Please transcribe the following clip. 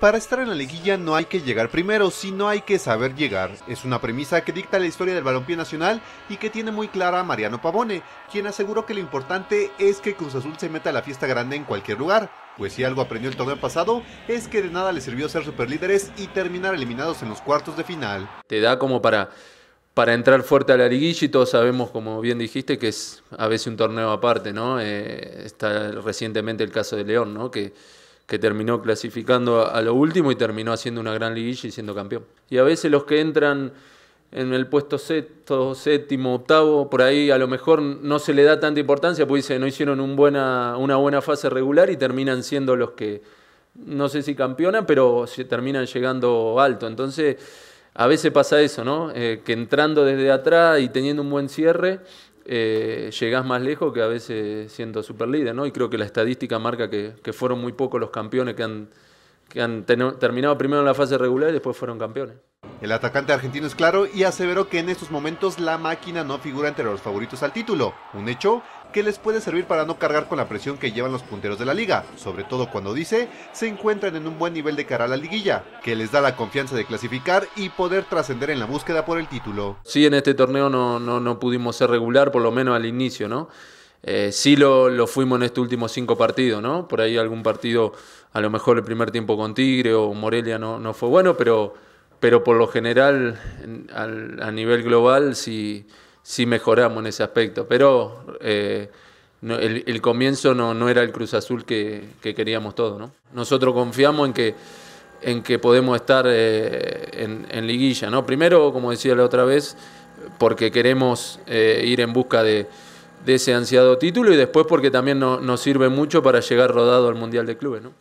Para estar en la liguilla no hay que llegar primero, sino hay que saber llegar. Es una premisa que dicta la historia del balompié nacional y que tiene muy clara Mariano Pavone, quien aseguró que lo importante es que Cruz Azul se meta a la fiesta grande en cualquier lugar. Pues si algo aprendió el torneo pasado es que de nada le sirvió ser superlíderes y terminar eliminados en los cuartos de final. Te da como para para entrar fuerte a la liguilla y todos sabemos, como bien dijiste, que es a veces un torneo aparte, ¿no? Eh, está recientemente el caso de León, ¿no? Que, que terminó clasificando a, lo último y terminó haciendo una gran liguilla y siendo campeón. Y a veces los que entran en el puesto sexto, séptimo, octavo, por ahí a lo mejor no se le da tanta importancia porque dice, no hicieron una buena fase regular y terminan siendo los que, no sé si campeonan, pero se terminan llegando alto. Entonces, a veces pasa eso, ¿no? Eh, que entrando desde atrás y teniendo un buen cierre, eh, llegás más lejos que a veces siendo superlíder, ¿no? Y creo que la estadística marca que, fueron muy pocos los campeones que han, que han terminado primero en la fase regular y después fueron campeones. El atacante argentino es claro y aseveró que en estos momentos la máquina no figura entre los favoritos al título, un hecho que les puede servir para no cargar con la presión que llevan los punteros de la liga, sobre todo cuando dice se encuentran en un buen nivel de cara a la liguilla, que les da la confianza de clasificar y poder trascender en la búsqueda por el título. Sí, en este torneo no, no, no pudimos ser regular, por lo menos al inicio, ¿no? Eh, sí lo, fuimos en estos últimos cinco partidos, ¿no? Por ahí algún partido, a lo mejor el primer tiempo con Tigre o Morelia no, no fue bueno, pero pero por lo general a nivel global sí, mejoramos en ese aspecto. Pero eh, el, comienzo no, era el Cruz Azul que, queríamos todos. ¿no? Nosotros confiamos en que, en que podemos estar eh, en, liguilla. ¿no? Primero, como decía la otra vez, porque queremos eh, ir en busca de, de, ese ansiado título y después porque también nos sirve mucho para llegar rodado al Mundial de Clubes. ¿no?